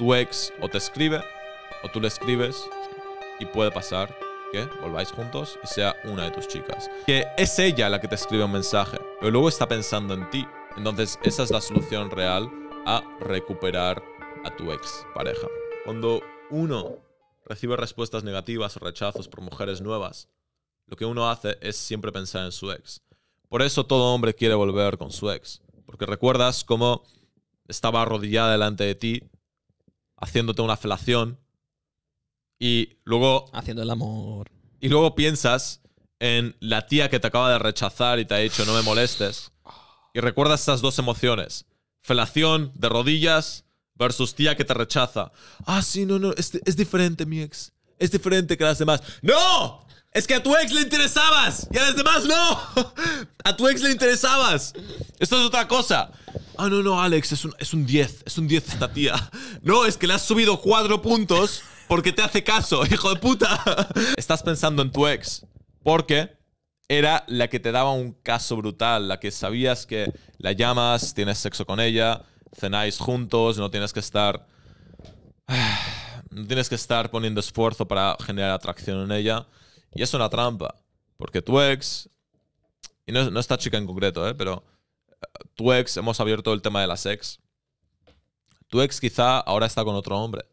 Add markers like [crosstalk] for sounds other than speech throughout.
tu ex o te escribe o tú le escribes y puede pasar que volváis juntos y sea una de tus chicas. Que es ella la que te escribe un mensaje, pero luego está pensando en ti. Entonces esa es la solución real a recuperar a tu ex pareja. Cuando uno recibe respuestas negativas o rechazos por mujeres nuevas, lo que uno hace es siempre pensar en su ex. Por eso todo hombre quiere volver con su ex, porque recuerdas cómo estaba arrodillada delante de ti haciéndote una felación y luego... Haciendo el amor. Y luego piensas en la tía que te acaba de rechazar y te ha dicho no me molestes. Y recuerdas esas dos emociones. Felación de rodillas versus tía que te rechaza. Ah, sí, no, no, es, es diferente mi ex. Es diferente que las demás. ¡No! Es que a tu ex le interesabas y a las demás no. [laughs] A tu ex le interesabas. Esto es otra cosa. Ah, no, no, Alex, es un, 10, es un 10 esta tía. No, es que le has subido cuatro puntos porque te hace caso, [laughs] hijo de puta. Estás pensando en tu ex porque era la que te daba un caso brutal, la que sabías que la llamas, tienes sexo con ella, cenáis juntos, no tienes que estar... [sighs] No tienes que estar poniendo esfuerzo para generar atracción en ella. Y es una trampa, porque tu ex, y no, no esta chica en concreto, ¿eh? pero tu ex, hemos abierto el tema de las ex. Tu ex quizá ahora está con otro hombre.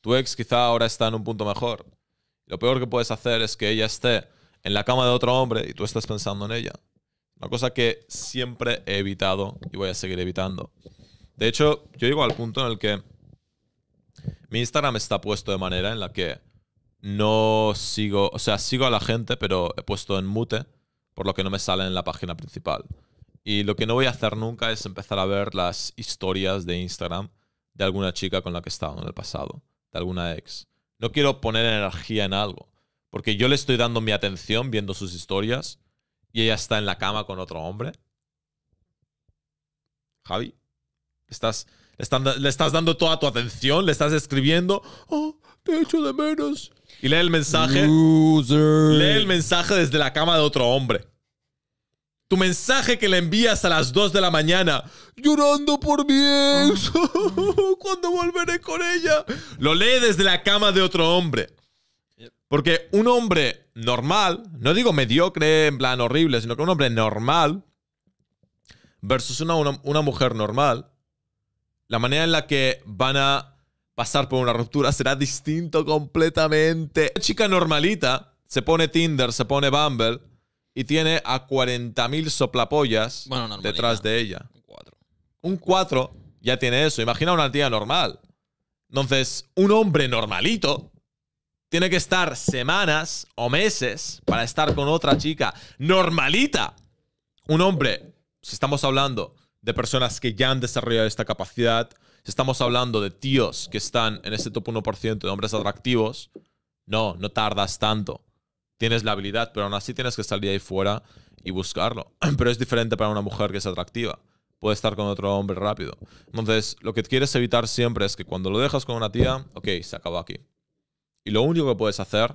Tu ex quizá ahora está en un punto mejor. Lo peor que puedes hacer es que ella esté en la cama de otro hombre y tú estás pensando en ella. Una cosa que siempre he evitado y voy a seguir evitando. De hecho, yo llego al punto en el que mi Instagram está puesto de manera en la que no sigo, o sea, sigo a la gente, pero he puesto en mute, por lo que no me sale en la página principal. Y lo que no voy a hacer nunca es empezar a ver las historias de Instagram de alguna chica con la que he estado en el pasado, de alguna ex. No quiero poner energía en algo, porque yo le estoy dando mi atención viendo sus historias y ella está en la cama con otro hombre. Javi, le, estás dando toda tu atención, le estás escribiendo, oh, te echo de menos. Y lee el mensaje. Lee el mensaje desde la cama de otro hombre. Tu mensaje que le envías a las 2 de la mañana, llorando por mi Cuando [laughs] ¿cuándo volveré con ella? Lo lee desde la cama de otro hombre. Porque un hombre normal, no digo mediocre en plan horrible, sino que un hombre normal versus una, una mujer normal, la manera en la que van a pasar por una ruptura será distinto completamente. Una chica normalita se pone Tinder, se pone Bumble y tiene a 40.000 soplapollas detrás de ella. Un 4. Un 4 ya tiene eso. Imagina una tía normal. Entonces, un hombre normalito tiene que estar semanas o meses para estar con otra chica normalita. Un hombre, si estamos hablando de personas que ya han desarrollado esta capacidad, si estamos hablando de tíos que están en ese top 1% de hombres atractivos, no, no tardas tanto tienes la habilidad, pero aún así tienes que salir ahí fuera y buscarlo. [clears throat] Pero es diferente para una mujer que es atractiva. Puede estar con otro hombre rápido. Entonces, lo que quieres evitar siempre es que cuando lo dejas con una tía, ok, se acabó aquí. Y lo único que puedes hacer.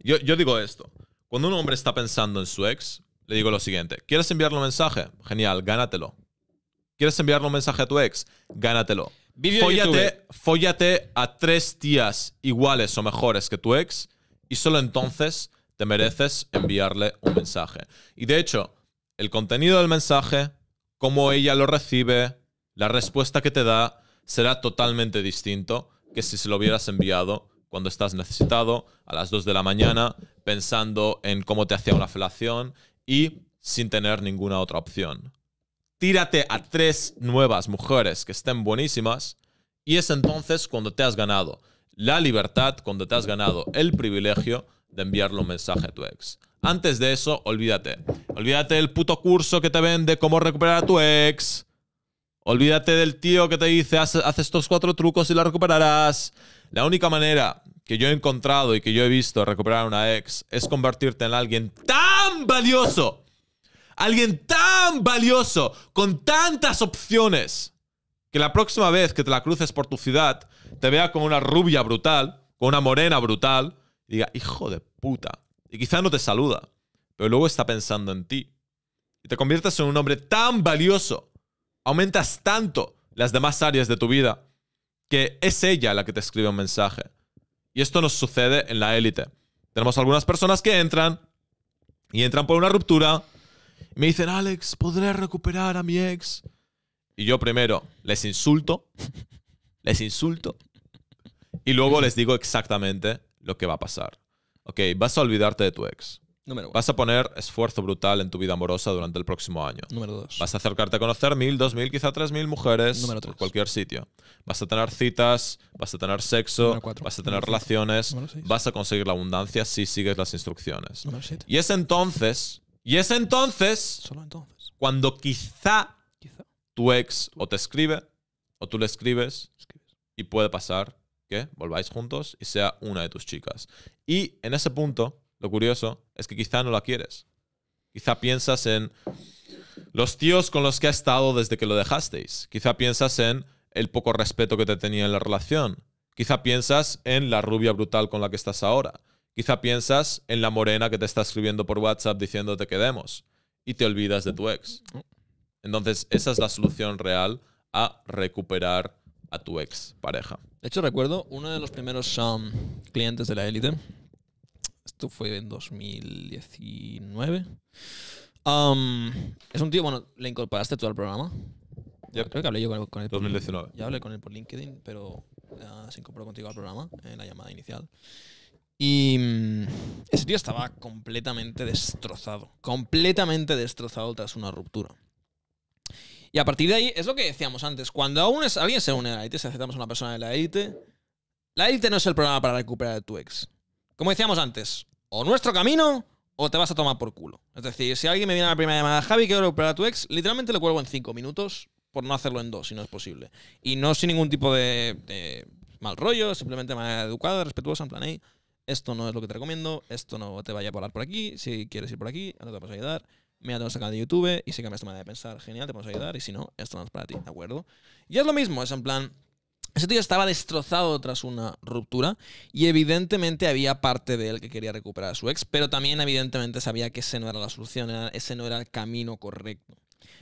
Yo, digo esto. Cuando un hombre está pensando en su ex, le digo lo siguiente. ¿Quieres enviarle un mensaje? Genial, gánatelo. ¿Quieres enviarle un mensaje a tu ex? Gánatelo. fóllate a tres tías iguales o mejores que tu ex y solo entonces te mereces enviarle un mensaje. Y de hecho, el contenido del mensaje, cómo ella lo recibe, la respuesta que te da, será totalmente distinto que si se lo hubieras enviado cuando estás necesitado, a las 2 de la mañana, pensando en cómo te hacía una felación y sin tener ninguna otra opción. Tírate a tres nuevas mujeres que estén buenísimas y es entonces cuando te has ganado la libertad cuando te has ganado el privilegio de enviarle un mensaje a tu ex. Antes de eso, olvídate. Olvídate del puto curso que te vende cómo recuperar a tu ex. Olvídate del tío que te dice, haz, estos cuatro trucos y la recuperarás. La única manera que yo he encontrado y que yo he visto recuperar a una ex es convertirte en alguien tan valioso. Alguien tan valioso, con tantas opciones, que la próxima vez que te la cruces por tu ciudad, te vea con una rubia brutal, con una morena brutal, y diga, hijo de puta. Y quizá no te saluda, pero luego está pensando en ti. Y te conviertes en un hombre tan valioso, aumentas tanto las demás áreas de tu vida, que es ella la que te escribe un mensaje. Y esto nos sucede en la élite. Tenemos algunas personas que entran y entran por una ruptura y me dicen, Alex, ¿podré recuperar a mi ex? Y yo primero les insulto, es insulto y luego les digo exactamente lo que va a pasar. Ok, vas a olvidarte de tu ex. Número Vas a poner esfuerzo brutal en tu vida amorosa durante el próximo año. Número Vas a acercarte a conocer mil, dos mil, quizá tres mil mujeres por cualquier sitio. Vas a tener citas, vas a tener sexo, vas a tener relaciones, vas a conseguir la abundancia si sigues las instrucciones. Número siete. Y es entonces, y es entonces Solo entonces. cuando Quizá. tu ex o te escribe, o tú le escribes, y puede pasar que volváis juntos y sea una de tus chicas. Y en ese punto, lo curioso es que quizá no la quieres. Quizá piensas en los tíos con los que has estado desde que lo dejasteis. Quizá piensas en el poco respeto que te tenía en la relación. Quizá piensas en la rubia brutal con la que estás ahora. Quizá piensas en la morena que te está escribiendo por WhatsApp diciéndote que demos. Y te olvidas de tu ex. Entonces, esa es la solución real a recuperar a tu ex pareja. De hecho, recuerdo uno de los primeros um, clientes de la élite. Esto fue en 2019. Um, es un tío, bueno, le incorporaste tú al programa. Creo que hablé yo con, él. 2019. Ya hablé con él por LinkedIn, pero uh, se incorporó contigo al programa en la llamada inicial. Y mm, ese tío estaba completamente destrozado. Completamente destrozado tras una ruptura. Y a partir de ahí, es lo que decíamos antes, cuando aún alguien se une a la élite, si aceptamos a una persona de la élite, la élite no es el programa para recuperar a tu ex. Como decíamos antes, o nuestro camino o te vas a tomar por culo. Es decir, si alguien me viene a la primera llamada, Javi, quiero recuperar a tu ex, literalmente lo cuelgo en cinco minutos por no hacerlo en dos, si no es posible. Y no sin ningún tipo de, mal rollo, simplemente manera educada, respetuosa, en plan, ahí esto no es lo que te recomiendo, esto no te vaya a volar por aquí, si quieres ir por aquí, no te vas a ayudar mira nuestro canal de YouTube y si cambias tu manera de pensar, genial, te podemos ayudar y si no, esto no es para ti, ¿de acuerdo? Y es lo mismo, es en plan, ese tío estaba destrozado tras una ruptura y evidentemente había parte de él que quería recuperar a su ex, pero también evidentemente sabía que ese no era la solución, ese no era el camino correcto.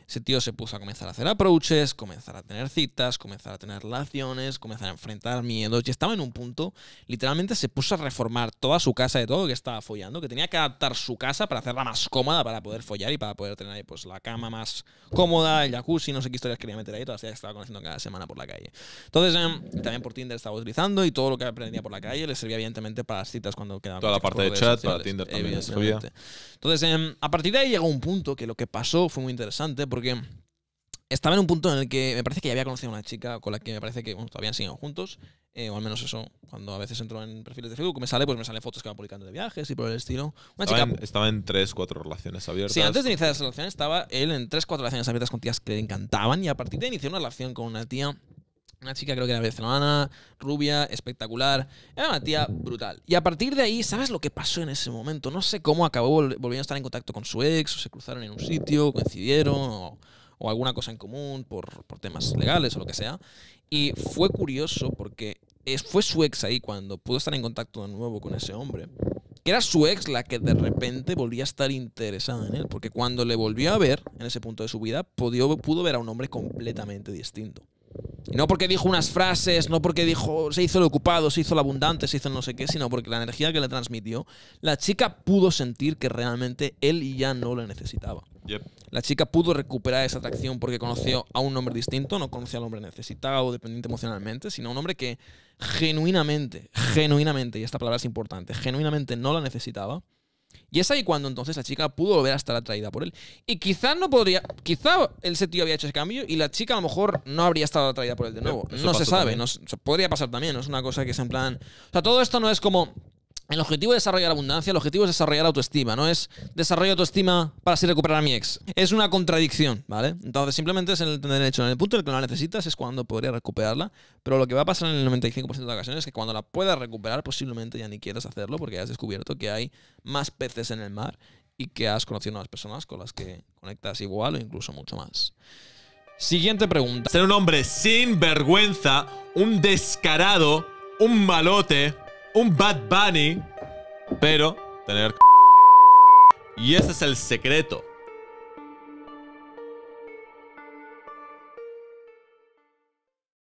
Ese tío se puso a comenzar a hacer approaches, comenzar a tener citas, comenzar a tener relaciones, comenzar a enfrentar miedos. Y estaba en un punto, literalmente se puso a reformar toda su casa de todo que estaba follando, que tenía que adaptar su casa para hacerla más cómoda, para poder follar y para poder tener ahí, pues, la cama más cómoda, el jacuzzi, no sé qué historias quería meter ahí, todas las que estaba conociendo cada semana por la calle. Entonces, em, también por Tinder estaba utilizando y todo lo que aprendía por la calle le servía, evidentemente, para las citas cuando quedaba. Toda la parte de chat, para Tinder también. Entonces, em, a partir de ahí llegó un punto que lo que pasó fue muy interesante porque estaba en un punto en el que me parece que ya había conocido a una chica con la que me parece que bueno, todavía sido juntos, eh, o al menos eso, cuando a veces entro en perfiles de Facebook, me sale, pues me salen fotos que van publicando de viajes y por el estilo. estaba, en, estaba en tres, cuatro relaciones abiertas. Sí, antes de iniciar esa relación estaba él en tres, cuatro relaciones abiertas con tías que le encantaban y a partir de iniciar una relación con una tía una chica creo que era venezolana, rubia, espectacular. Era una tía brutal. Y a partir de ahí, ¿sabes lo que pasó en ese momento? No sé cómo acabó volviendo a estar en contacto con su ex, o se cruzaron en un sitio, coincidieron, o, alguna cosa en común por, temas legales o lo que sea. Y fue curioso porque fue su ex ahí cuando pudo estar en contacto de nuevo con ese hombre. Que era su ex la que de repente volvía a estar interesada en él. Porque cuando le volvió a ver en ese punto de su vida, pudo ver a un hombre completamente distinto. No porque dijo unas frases, no porque dijo, se hizo el ocupado, se hizo el abundante, se hizo no sé qué, sino porque la energía que le transmitió, la chica pudo sentir que realmente él ya no la necesitaba. La chica pudo recuperar esa atracción porque conoció a un hombre distinto, no conoció al hombre necesitado, dependiente emocionalmente, sino a un hombre que genuinamente, genuinamente, y esta palabra es importante, genuinamente no la necesitaba y es ahí cuando entonces la chica pudo volver a estar atraída por él. Y quizá no podría. Quizá ese tío había hecho ese cambio y la chica a lo mejor no habría estado atraída por él de nuevo. no se sabe. No, podría pasar también. es una cosa que es en plan. O sea, todo esto no es como. El objetivo es desarrollar abundancia, el objetivo es desarrollar autoestima, no es desarrollar autoestima para así recuperar a mi ex. Es una contradicción, ¿vale? Entonces simplemente es el tener hecho. En el punto en el que no la necesitas es cuando podría recuperarla, pero lo que va a pasar en el 95% de las ocasiones es que cuando la puedas recuperar posiblemente ya ni quieras hacerlo porque has descubierto que hay más peces en el mar y que has conocido nuevas personas con las que conectas igual o incluso mucho más. Siguiente pregunta. Ser un hombre sin vergüenza, un descarado, un malote un Bad Bunny, pero tener... Y ese es el secreto.